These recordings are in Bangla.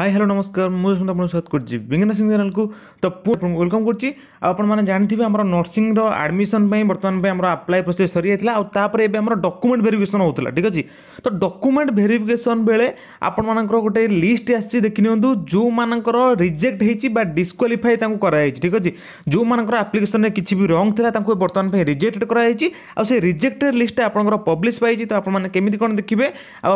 হাই হ্যালো নমস্কার মু সুন্দর আপনার স্বাগত করছি বিজ্ঞান সিং চ্যানেলকু তো ওয়েলকম করছি আপনার জাঁথিবে আমার নর্সিংর আডমিশন বর্তমান আমার আপ্লাই প্রোসেস সরি যাই তাপরে এবার আমার ডকুমেন্ট ভেরিফিকেসন হোলা ঠিক আছে তো ডকুমেন্ট ভেরিফিকেসন বেড়ে আপনার গোটে লিষ্ট আসছে দেখি নিউ যেমানকর রিজেক্ট হয়েছি বা ডিসকোয়ালিফাই তাঁকু করা হয়েছে ঠিক আছে যেমানকর আপ্লিকেসন কিছু বি রং লা তাঁকু বর্তমান রিজেক্টেড করা হয়েছে আর সেই রিজেক্টেড লিষ্ট আপনার পব্লিশ পাইছি তো আপনার কেমি কোণ দেখবে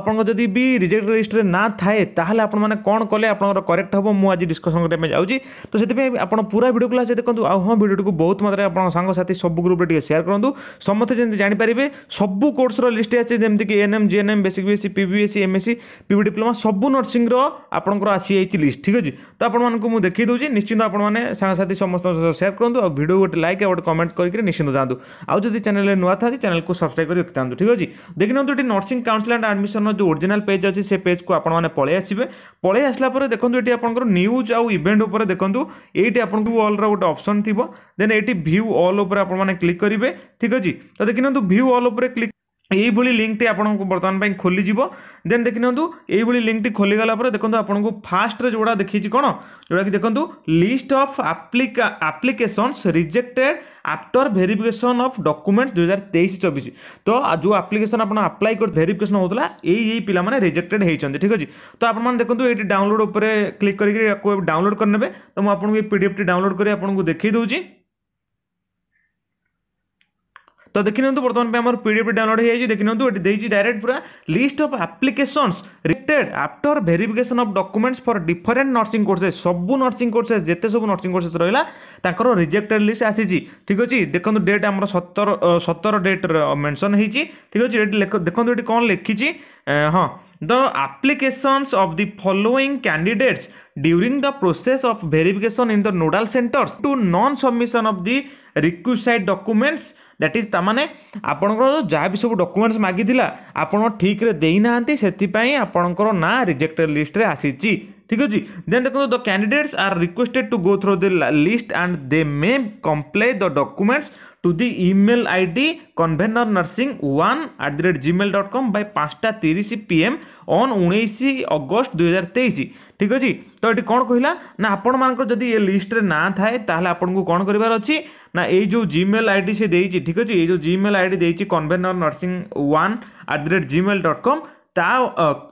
আপনার যদি বি রিজেক্টেড লিষ্টরে না থাকে তাহলে আপনার কোণ কলে আপনার করেক্ট হব মু আজ ডিসকসন করা যাচ্ছি তো সেই আপনার পুরা ভিডিও ক্লাস দেখুন আউ হ্যাঁ ভিডিওটি বহুত মাত্রায় আপনার সাংসাথী সবু গ্রুপে টিকিয়ে সেয়ার করতু সমস্ত যেমন জাঁপারে সবু কোর্সর লিষ্ট আছে যেমন কি ANM GNM basic BSc PBSc MSc PB diploma সবু নর্সিংর আপনার আসিযাই লিষ্ট ঠিক আছে তো আপনার দেখি দেছি নিশ্চিন্ত আপনার সাংসাথী সমস্ত সেয়ার করতু আর ভিডিও গোটে লাইক আর গোটে কমেন্ট করি নিশ্চিন্ত যাতে আউ যদি চ্যানেল নূয়া থাকে চ্যানেলকে সবসক্রাইব করে রক্ষি থাকে ঠিক আছে দেখি নিউ এটি নর্সিং কাউন্সিল আন্ড আডমিশন যে ওরিজিনাল পেজ আছে সে পেজকে আপনার পলাই আসবে পলাই ଆସିଲା ପରେ ଦେଖନ୍ତୁ ଏଠି ଆପଣଙ୍କର ନ୍ୟୁଜ୍ ଆଉ ଇଭେଣ୍ଟ ଉପରେ ଦେଖନ୍ତୁ ଏଇଠି ଆପଣଙ୍କୁ ଅଲ୍ର ଗୋଟେ ଅପ୍ସନ୍ ଥିବ ଦେନ୍ ଏଇଠି ଭିୟୁ ଅଲ୍ ଉପରେ ଆପଣମାନେ କ୍ଲିକ୍ କରିବେ ଠିକ୍ ଅଛି ତ ଦେଖିନିଅନ୍ତୁ ଭିୟୁ ଅଲ୍ ଉପରେ କ୍ଲିକ୍ यही লিঙ্কটি আপনার বর্তমান खोली देन দেন দেখি নিউ এইভাবে লিঙ্কটি খোলিগলা পরে দেখুন আপনার ফার্স্টে যেগুলা দেখিছি কোণ যেটা কি দেখুন list after verification of document दुई हजार तेईस चबिश तो जो आप्लिकेसन आप आप्लाय कर भेरिफिकेसन होता यही पे रिजेक्टेड होती ठीक अच्छे तो आप देखो ये डाउनलोड उपर क्लिक करके डाउनलोड करने तो मुझे पी डी एफ टी डाउनलोड कर आपको दूसरी তো দেখি নিউ বর্তমান আমার পিডিএফ ডাউনলোড হয়ে দেখি নিউ এটি দিয়েছি ডাইরেক্ট পুরা list of applications related after verification of documents for different nursing courses সবু নর্সিং কোর্সেস যেতে সব নর্সিং কোর্সেস রহিলা তাঁকর রিজেক্টেড লিস্ট আসিছি ঠিক আছে দেখুন ডেট আমার সতর সতর ডেট মেনশন হয়েছি ঠিক আছে এটি দেখুন এটি কম লিখিছি হ্যাঁ the applications of the following candidates during the process of verification in the nodal centers to non-submission of the requisite documents that is ତା'ମାନେ ଆପଣଙ୍କର ଯାହା ବି ସବୁ ଡକୁମେଣ୍ଟସ୍ ମାଗିଥିଲା ଆପଣ ଠିକ୍ରେ ଦେଇନାହାନ୍ତି ସେଥିପାଇଁ ଆପଣଙ୍କର ନାଁ ରିଜେକ୍ଟେଡ଼୍ ଲିଷ୍ଟରେ ଆସିଛି ঠিক আছে দেন দেখুন the candidates are requested to go through the list and they may comply the documents to the email ID convenor nursing one at the rate Gmail dot com by পাঁচটা তিরিশ পি এম অন উଣେଇଶ ଅଗଷ୍ଟ ଦୁଇହଜାର ତେଇଶ ঠিক ଅଛି ତ ଏଠି କ'ଣ କହିଲା ନା ଆପଣମାନଙ୍କର ଯଦି ଏ ଲିଷ୍ଟରେ ନାଁ ଥାଏ ତାହେଲେ ଆପଣଙ୍କୁ କ'ଣ କରିବାର ଅଛି ନା ଏଇ ଯେଉଁ ଜିମେଲ୍ ଆଇ ଡି ସେ ଦେଇଛି ଠିକ୍ ଅଛି ଏଇ ଯେଉଁ ଜିମେଲ୍ ଆଇ ଡି ଦେଇଛି convenor nursing one at the rate Gmail dot com ତା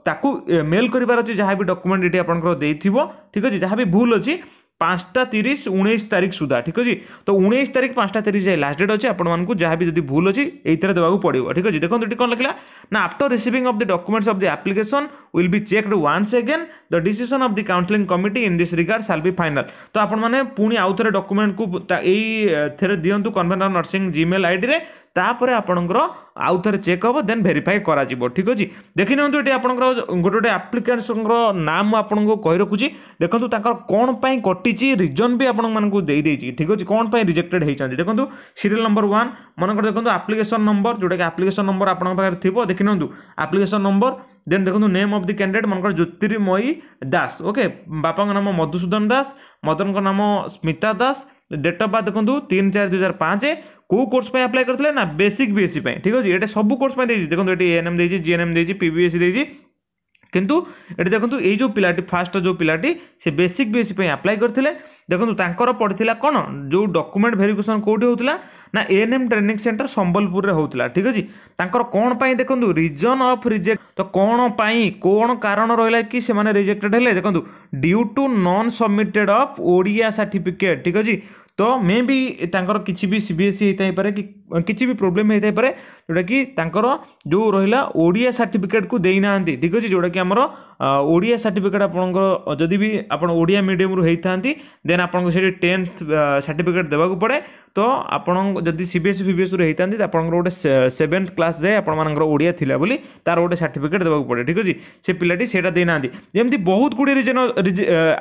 ତାକୁ ମେଲ୍ କରିବାର ଅଛି ଯାହା ବି ଡକୁମେଣ୍ଟ ଏଠି ଆପଣଙ୍କର ଦେଇଥିବ ଠିକ୍ ଅଛି ଯାହା ବି ଭୁଲ ଅଛି পাঁচটা তিরিশ উনিশ তারিখ সুদ্ধা ঠিক আছে তো উনিশ তারিখ পাঁচটা তিরিশ যাই লাস্ট ডেট অছে আপনার যা বি যদি ভুল অছি এইথরে দেওয়া পড়ব ঠিক আছে দেখুন এটি কম লিখলা না after receiving of the documents of the application will be checked once again the decision of the counselling committee in this regard shall be final তো আপনার পুঁ আউথরে ডকুমেন্ট কু এই দিও কনভেনর নর্সিং জিমেল আইডি ତାପରେ ଆପଣଙ୍କର ଆଉ ଥରେ ଚେକ୍ ହେବ ଦେନ୍ ଭେରିଫାଏ କରାଯିବ ଠିକ୍ ଅଛି ଦେଖିନିଅନ୍ତୁ ଏଠି ଆପଣଙ୍କର ଗୋଟେ ଗୋଟେ ଆପ୍ଲିକାଣ୍ଟଙ୍କର ନାଁ ମୁଁ ଆପଣଙ୍କୁ କହି ରଖୁଛି ଦେଖନ୍ତୁ ତାଙ୍କର କ'ଣ ପାଇଁ କଟିଛି ରିଜନ୍ ବି ଆପଣମାନଙ୍କୁ ଦେଇଦେଇଛି ଠିକ୍ ଅଛି କ'ଣ ପାଇଁ ରିଜେକ୍ଟେଡ୍ ହେଇଛନ୍ତି ଦେଖନ୍ତୁ ସିରିଏଲ୍ ନମ୍ବର ୱାନ୍ মনেকর দেখুন আপ্লিকেসন নম্বর যেটাকি আপ্লিকেসন নম্বর আপনার পাখে থাকবে দেখি নিউ আপ্লিকেসন নম্বর দেন দেখুন নেম অফ দি ক্যান্ডিডেট মনেকর জ্যোতির্ময়ী দাস ওকে বাপাঙ্ নাম মধুসূদন দাস মদনক নাম Smita Das date of birth দেখুন তিন চার দুই হাজার পাঁচ কেউ কোর্স পাই আপ্লাই করলে না বেসিক বিএসসি পাই ঠিক আছে এটা সবু কোর্স পাই দিয়েছি দেখুন এটি এএনএম দিয়েছি জিএনএম দিয়েছি পিবিএসসি দিয়েছি কিন্তু এটি দেখুন এই যে পিলাটি ফার্স্ট যে পিলাটি সে বেসিক বিএসি পাই আপ্লাই করে দেখুন তাঁর পড়ে কোণ যে ডকুমেন্ট ভেরিফিকেসন কেউটি হোক না এএনএম ট্রেনিং সেন্টার সম্বলপুরে হোক ঠিক আছে তাঁর কোণ পাই দেখুন রিজন অফ রিজেক্ট তো কোণ পাই কোণ কারণ রহলা কি সে রিজেক্টেড হলে দেখুন due to non submitted of Odia certificate ঠিক আছে তো মে বি তাঁর কিছু বি সিবিএসি হয়ে থাকে কি କିଛି ବି ପ୍ରୋବ୍ଲେମ୍ ହେଇଥାଇପାରେ ଯେଉଁଟାକି ତାଙ୍କର ଯେଉଁ ରହିଲା ଓଡ଼ିଆ ସାର୍ଟିଫିକେଟ୍କୁ ଦେଇନାହାନ୍ତି ଠିକ୍ ଅଛି ଯେଉଁଟାକି ଆମର ଓଡ଼ିଆ ସାର୍ଟିଫିକେଟ୍ ଆପଣଙ୍କର ଯଦି ବି ଆପଣ ଓଡ଼ିଆ ମିଡ଼ିୟମ୍ରୁ ହେଇଥାନ୍ତି ଦେନ୍ ଆପଣଙ୍କୁ ସେଠି ଟେନ୍ଥ ସାର୍ଟିଫିକେଟ୍ ଦେବାକୁ ପଡ଼େ ତ ଆପଣ ଯଦି ସି ବି ଏସ୍ ସି ଫିବିଏସ୍ରୁ ହେଇଥାନ୍ତି ଆପଣଙ୍କର ଗୋଟେ ସେଭେନ୍ଥ କ୍ଲାସ୍ ଯାଏ ଆପଣମାନଙ୍କର ଓଡ଼ିଆ ଥିଲା ବୋଲି ତା'ର ଗୋଟେ ସାର୍ଟିଫିକେଟ୍ ଦେବାକୁ ପଡ଼େ ଠିକ୍ ଅଛି ସେ ପିଲାଟି ସେଇଟା ଦେଇନାହାନ୍ତି ଯେମିତି ବହୁତ ଗୁଡ଼ିଏ ରିଜନ୍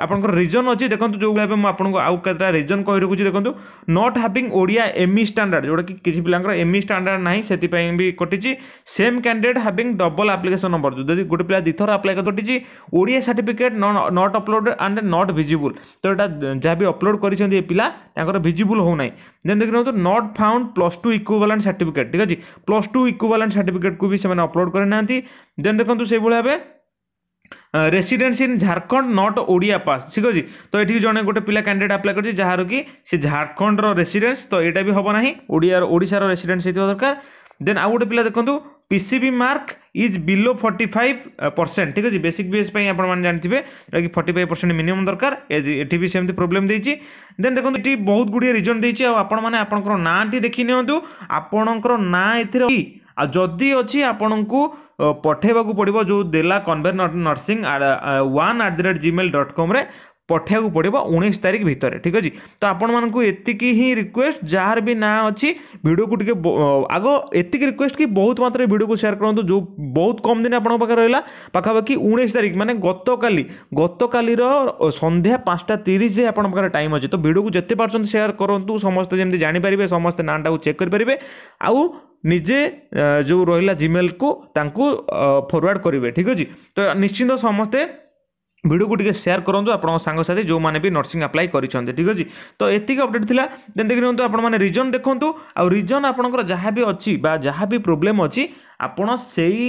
ଆପଣଙ୍କର ରିଜନ୍ ଅଛି ଦେଖନ୍ତୁ ଯେଉଁଭଳି ଭାବେ ମୁଁ ଆପଣଙ୍କୁ ଆଉ କେତେଟା ରିଜନ୍ କହି ରଖୁଛି ଦେଖନ୍ତୁ not having Odia ME standard ଯେଉଁଟାକି କିଛି ପିଲାଙ୍କର ଏମି ଷ୍ଟାଣ୍ଡାର୍ଡ଼ ନାହିଁ ସେଥିପାଇଁ ବି କଟିଛି same candidate having double application number ଯଦି ଗୋଟେ ପିଲା ଦୁଇଥର ଆପ୍ଲାଏ କରି କଟିଛି Odia certificate not upload and not visible ତ ଏଇଟା ଯାହା ବି ଅପଲୋଡ଼ କରିଛନ୍ତି ଏ ପିଲା ତାଙ୍କର ଭିଜିବୁଲ୍ ହେଉନାହିଁ ଯେମିତି ଦେଖିନନ୍ତୁ not found plus two equivalent certificate ଠିକ୍ ଅଛି ପ୍ଲସ୍ ଟୁ ଇକ୍ୱିଭାଲାଣ୍ଟ ସାର୍ଟିଫିକେଟ୍କୁ ବି ସେମାନେ ଅପଲୋଡ଼ କରିନାହାନ୍ତି ଦେନ୍ ଦେଖନ୍ତୁ ସେଇଭଳି ଭାବେ residency in Jharkhand not Odia pass ଠିକ୍ ଅଛି ତ ଏଠି ଜଣେ ଗୋଟେ ପିଲା କ୍ୟାଣ୍ଡିଡେଟ୍ ଆପ୍ଲାଏ କରିଛି ଯାହାର କି ସେ ଝାଡ଼ଖଣ୍ଡର ରେସିଡେନ୍ସ ତ ଏଇଟା ବି ହେବ ନାହିଁ ଓଡ଼ିଆର ଓଡ଼ିଶାର ରେସିଡେନ୍ସ ହେଇଥିବା ଦରକାର ଦେନ୍ ଆଉ ଗୋଟେ ପିଲା ଦେଖନ୍ତୁ PCB mark is below forty five percent ঠিক আছে বেসিক বিএস আপনার জাঁথিবে যেটা কি ফর্টি ফাইভ পরসেন্ট মিনিমম দরকার এটি বি সেমি প্রোবলেম দিয়েছি দেন দেখুন এটি বহুত গুড়িয়ে রিজন দিয়েছি আপনার আপনার নাঁটি দেখি নিহতু আপনার না এর আর যদি অছি আপনার ପଠାଇବାକୁ ପଡ଼ିବ ଯେଉଁ ଦେଲା convenor nursing one at the rate Gmail dot କମ୍ରେ ପଠାଇବାକୁ ପଡ଼ିବ ଉଣେଇଶ ତାରିଖ ଭିତରେ ଠିକ୍ ଅଛି ତ ଆପଣମାନଙ୍କୁ ଏତିକି ହିଁ ରିକ୍ୱେଷ୍ଟ ଯାହାର ବି ନାଁ ଅଛି ଭିଡ଼ିଓକୁ ଟିକେ ଆଗ ଏତିକି ରିକ୍ୱେଷ୍ଟ କି ବହୁତ ମାତ୍ରାରେ ଭିଡ଼ିଓକୁ ସେୟାର କରନ୍ତୁ ଯେଉଁ ବହୁତ କମ୍ ଦିନ ଆପଣଙ୍କ ପାଖରେ ରହିଲା ପାଖାପାଖି ଉଣେଇଶ ତାରିଖ ମାନେ ଗତକାଲି ଗତକାଲିର ସନ୍ଧ୍ୟା ପାଞ୍ଚଟା ତିରିଶରେ ଆପଣଙ୍କ ପାଖରେ ଟାଇମ୍ ଅଛି ତ ଭିଡ଼ିଓକୁ ଯେତେ ପାରୁଛନ୍ତି ସେୟାର କରନ୍ତୁ ସମସ୍ତେ ଯେମିତି ଜାଣିପାରିବେ ସମସ୍ତେ ନାଁଟାକୁ ଚେକ୍ କରିପାରିବେ ଆଉ ନିଜେ ଯେଉଁ ରହିଲା ଜିମେଲ୍କୁ ତାଙ୍କୁ ଫରୱାର୍ଡ଼ କରିବେ ଠିକ୍ ଅଛି ତ ନିଶ୍ଚିନ୍ତ ସମସ୍ତେ ଭିଡ଼ିଓକୁ ଟିକେ ସେୟାର କରନ୍ତୁ ଆପଣଙ୍କ ସାଙ୍ଗସାଥି ଯେଉଁମାନେ ବି ନର୍ସିଂ ଆପ୍ଲାଏ କରିଛନ୍ତି ଠିକ୍ ଅଛି ତ ଏତିକି ଅପଡ଼େଟ୍ ଥିଲା ଯେମିତିକି ନିଅନ୍ତୁ ଆପଣମାନେ ରିଜନ୍ ଦେଖନ୍ତୁ ଆଉ ରିଜନ୍ ଆପଣଙ୍କର ଯାହା ବି ଅଛି ବା ଯାହା ବି ପ୍ରୋବ୍ଲେମ୍ ଅଛି ଆପଣ ସେଇ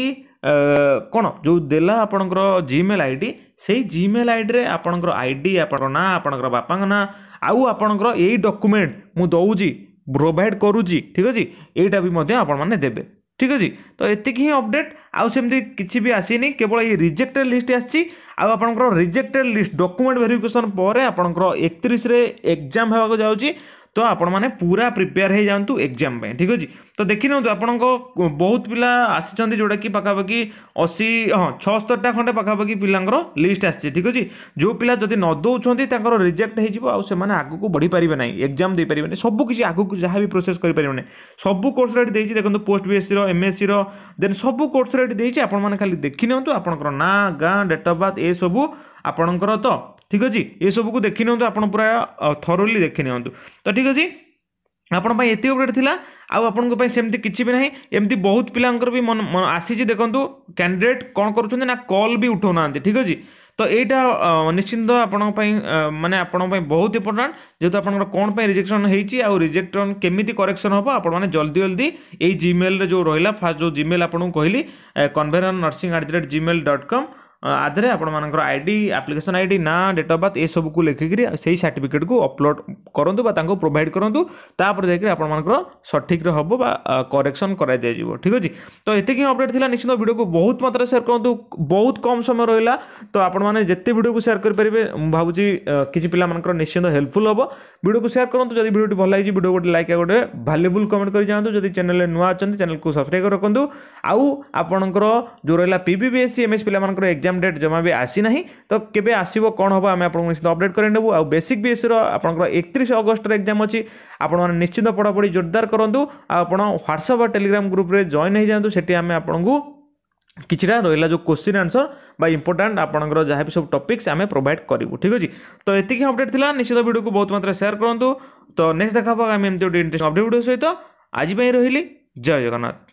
କ'ଣ ଯେଉଁ ଦେଲା ଆପଣଙ୍କର ଜିମେଲ୍ ଆଇ ଡ଼ି ସେଇ ଜିମେଲ୍ ଆଇଡ଼ିରେ ଆପଣଙ୍କର ଆଇ ଡ଼ି ଆପଣଙ୍କ ନାଁ ଆପଣଙ୍କର ବାପାଙ୍କ ନାଁ ଆଉ ଆପଣଙ୍କର ଏଇ ଡକୁମେଣ୍ଟ ମୁଁ ଦେଉଛି ପ୍ରୋଭାଇଡ଼ କରୁଛି ଠିକ୍ ଅଛି ଏଇଟା ବି ମଧ୍ୟ ଆପଣମାନେ ଦେବେ ଠିକ୍ ଅଛି ତ ଏତିକି ହିଁ ଅପଡ଼େଟ୍ ଆଉ ସେମିତି କିଛି ବି ଆସିନି କେବଳ ଏଇ ରିଜେକ୍ଟେଡ଼ ଲିଷ୍ଟ ଆସିଛି ଆଉ ଆପଣଙ୍କର ରିଜେକ୍ଟେଡ଼ ଲିଷ୍ଟ ଡକୁମେଣ୍ଟ ଭେରିଫିକେସନ୍ ପରେ ଆପଣଙ୍କର ଏକତିରିଶରେ ଏକ୍ଜାମ୍ ହେବାକୁ ଯାଉଛି तो आपण मैंने पूरा प्रिपेयर हो जातु एक्जाम ठीक अच्छे तो देखी ना आप बहुत पिला आसी जोटा कि पाखापाखि अशी हाँ छःस्तरटा खंडे पाखापाखी पिला लिस्ट आसी ठीक अच्छे जो पिला जदि न दौर रिजेक्ट होने आगे बढ़ी पारे ना एक्जाम दे पारे ना सबकि आगे जहाँ भी प्रोसेस करें सब कोर्स देखिए देखो post B S C M Sc then सब कोर्स रेट देखिए आपने खाली देखी ना आप गाँ डेट अफ बार्थ ये सब आपणकर तो ঠিক ଅଛି ଏସବୁକୁ ଦେଖି ନିଅନ୍ତୁ ଆପଣ ପୁରା ଥରୋଲି ଦେଖି ନିଅନ୍ତୁ ତ ଠିକ୍ ଅଛି ଆପଣଙ୍କ ପାଇଁ ଏତିକି ଅପଡ଼େଟ୍ ଥିଲା ଆଉ ଆପଣଙ୍କ ପାଇଁ ସେମିତି କିଛି ବି ନାହିଁ ଏମିତି ବହୁତ ପିଲାଙ୍କର ବି ଆସିଛି ଦେଖନ୍ତୁ କ୍ୟାଣ୍ଡିଡେଟ୍ କ'ଣ କରୁଛନ୍ତି ନା କଲ୍ ବି ଉଠାଉନାହାନ୍ତି ଠିକ୍ ଅଛି ତ ଏଇଟା ନିଶ୍ଚିନ୍ତ ଆପଣଙ୍କ ପାଇଁ ମାନେ ଆପଣଙ୍କ ପାଇଁ ବହୁତ ଇମ୍ପୋର୍ଟାଣ୍ଟ ଯେହେତୁ ଆପଣଙ୍କର କ'ଣ ପାଇଁ ରିଜେକ୍ସନ୍ ହେଇଛି ଆଉ ରିଜେକ୍ସନ୍ କେମିତି କରେକ୍ସନ୍ ହେବ ଆପଣମାନେ ଜଲ୍ଦି ଜଲ୍ଦି ଏଇ ଜିମେଲରେ ଯେଉଁ ରହିଲା ଫାର୍ଷ୍ଟ ଯେଉଁ ଜିମେଲ ଆପଣଙ୍କୁ କହିଲି convenor nursing at the rate Gmail dot com ଆଧାରେ ଆପଣମାନଙ୍କର I D application I D ନାଁ ଡେଟ୍ ଅଫ୍ ବାର୍ଥ ଏସବୁକୁ ଲେଖିକିରି ସେଇ ସାର୍ଟିଫିକେଟ୍କୁ ଅପଲୋଡ଼ କରନ୍ତୁ ବା ତାଙ୍କୁ ପ୍ରୋଭାଇଡ଼ କରନ୍ତୁ ତାପରେ ଯାଇକି ଆପଣମାନଙ୍କର ସଠିକ୍ରେ ହେବ ବା କରେକ୍ସନ୍ କରାଯାଇଯିବ ଠିକ୍ ଅଛି ତ ଏତିକି ହିଁ ଅପଡ଼େଟ୍ ଥିଲା ନିଶ୍ଚିତ ଭିଡ଼ିଓକୁ ବହୁତ ମାତ୍ରାରେ ସେୟାର କରନ୍ତୁ ବହୁତ କମ୍ ସମୟ ରହିଲା ତ ଆପଣମାନେ ଯେତେ ଭିଡ଼ିଓକୁ ସେୟାର କରିପାରିବେ ମୁଁ ଭାବୁଛି କିଛି ପିଲାମାନଙ୍କର ନିଶ୍ଚିନ୍ତ ହେଲ୍ପଫୁଲ୍ ହେବ ଭିଡ଼ିଓକୁ ସେୟାର କରନ୍ତୁ ଯଦି ଭିଡ଼ିଓଟି ଭଲ ହେଇଛି ଭିଡ଼ିଓ ଗୋଟେ ଲାଇକ୍ ଆଉ ଗୋଟେ ଭାଲ୍ୟୁବୁଲ୍ କମେଣ୍ଟ କରି ଯାଆନ୍ତୁ ଯଦି ଚ୍ୟାନେଲ୍ରେ ନୂଆ ଅଛନ୍ତି ଚ୍ୟାନେଲ୍କୁ ସବସ୍କ୍ରାଇବ୍ ରଖନ୍ତୁ ଆଉ ଆପଣଙ୍କର ଯେଉଁ ରହିଲା P B B S C M S ପିଲାମାନଙ୍କର ଏକ୍ଜାମ୍ एग्जाम डेट जमा भी आसी ना तो केवे आसो कौन हम आम आपको अपडेट करेबू बेसिक बी एस रण एकत्रश अगस्टर एक्जाम अच्छी आपने निश्चित पढ़ापढ़ी जोरदार करूँ आप ह्वाट्सअप टेलीग्राम ग्रुप जॉन हो जातु से आम रहा जो क्वेश्चन आंसर बा इंपोर्टाट आपर जहाँ भी सब टपिक्स आम प्रोभाइड करूँ ठीक अच्छे तो ये अपडेट थी निश्चित भिड को बहुत मात्रा सेयार करूँ तो नेक्स्ट देखा आम एम गोटे अपडेट भिड सहित आज रही जय जगन्नाथ